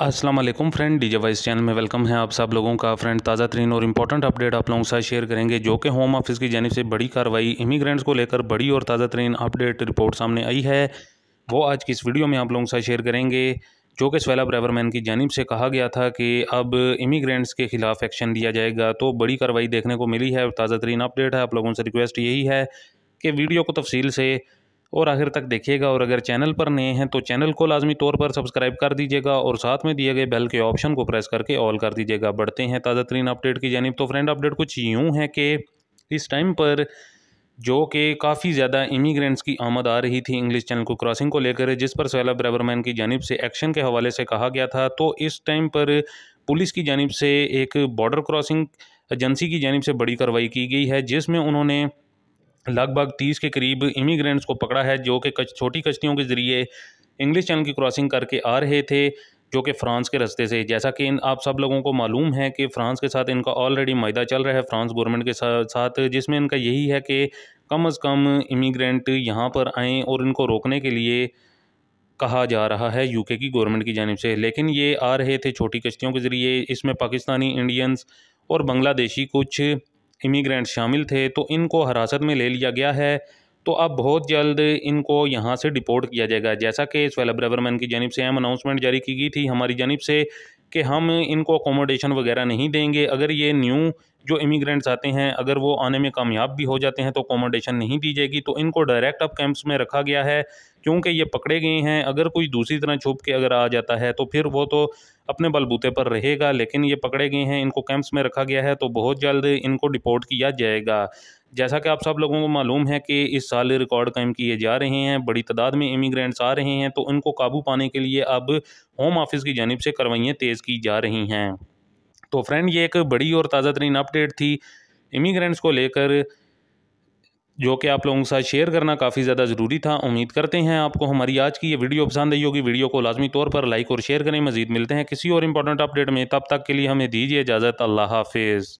Aslam friend D J voice channel में welcome है आप सब लोगों का फ्रेंड ताज़ा तरीन और इंपॉर्टेंट अपडेट आप लोगों के साथ शेयर करेंगे जो कि होम ऑफिस की जानब से बड़ी कार्रवाई इमिग्रेंट्स को लेकर बड़ी और ताज़ा तरीन अपडेट रिपोर्ट सामने आई है वो आज की इस वीडियो में आप लोगों के साथ शेयर करेंगे जो कि स्वैला ब्रैवरमैन की जानब से कहा गया था कि अब इमिग्रेंट्स के ख़िलाफ़ एक्शन लिया जाएगा तो बड़ी कार्रवाई देखने को मिली है ताज़ा तरीन अपडेट है आप लोगों से रिक्वेस्ट यही है कि वीडियो को तफसील से और आखिर तक देखिएगा और अगर चैनल पर नए हैं तो चैनल को लाजमी तौर पर सब्सक्राइब कर दीजिएगा और साथ में दिए गए बेल के ऑप्शन को प्रेस करके ऑल कर दीजिएगा बढ़ते हैं ताज़ा तरीन अपडेट की जानब तो फ्रेंड अपडेट कुछ यूँ है कि इस टाइम पर जो कि काफ़ी ज़्यादा इमीग्रेंट्स की आमद आ रही थी इंग्लिश चैनल को क्रॉसिंग को लेकर जिस पर सैलब ब्रबरमैन की जानब से एक्शन के हवाले से कहा गया था तो इस टाइम पर पुलिस की जानब से एक बॉर्डर क्रॉसिंग एजेंसी की जानब से बड़ी कार्रवाई की गई है जिसमें उन्होंने लगभग तीस के करीब इमिग्रेंट्स को पकड़ा है जो कि कच, छोटी कश्तियों के ज़रिए इंग्लिश चैनल की क्रॉसिंग करके आ रहे थे जो कि फ़्रांस के रास्ते से जैसा कि इन आप सब लोगों को मालूम है कि फ़्रांस के साथ इनका ऑलरेडी माहा चल रहा है फ़्रांस गवर्नमेंट के साथ साथ जिसमें इनका यही है कि कम अज़ कम इमिग्रेंट यहाँ पर आएँ और इनको रोकने के लिए कहा जा रहा है यूके की गवर्नमेंट की जानब से लेकिन ये आ रहे थे छोटी कश्तियों के ज़रिए इसमें पाकिस्तानी इंडियंस और बांग्लादेशी कुछ इमिग्रेंट शामिल थे तो इनको हिरासत में ले लिया गया है तो अब बहुत जल्द इनको यहाँ से डिपोर्ट किया जाएगा जैसा कि स्वेला की जानब से अहम अनाउंसमेंट जारी की गई थी हमारी जानब से कि हम इनको अकोमोडेशन वगैरह नहीं देंगे अगर ये न्यू जो इमिग्रेंट्स आते हैं अगर वो आने में कामयाब भी हो जाते हैं तो अकोमोडेशन नहीं दी जाएगी तो इनको डायरेक्ट अब कैंप्स में रखा गया है क्योंकि ये पकड़े गए हैं अगर कोई दूसरी तरह छुप के अगर आ जाता है तो फिर वो तो अपने बलबूते पर रहेगा लेकिन ये पकड़े गए हैं इनको कैंप्स में रखा गया है तो बहुत जल्द इनको डिपोर्ट किया जाएगा जैसा कि आप सब लोगों को मालूम है कि इस साल रिकॉर्ड कायम किए जा रहे हैं बड़ी तादाद में इमिग्रेंट्स आ रहे हैं तो उनको काबू पाने के लिए अब होम ऑफिस की जानब से कार्रवाइयाँ तेज़ की जा रही हैं तो फ्रेंड ये एक बड़ी और ताज़ा तरीन अपडेट थी इमिग्रेंट्स को लेकर जो कि आप लोगों के साथ शेयर करना काफ़ी ज़्यादा ज़रूरी था उम्मीद करते हैं आपको हमारी आज की ये वीडियो पसंद आई होगी वीडियो को लाजमी तौर पर लाइक और शेयर करें मजीद मिलते हैं किसी और इंपॉर्टेंट अपडेट में तब तक के लिए हमें दीजिए इजाज़त अल्लाह हाफिज़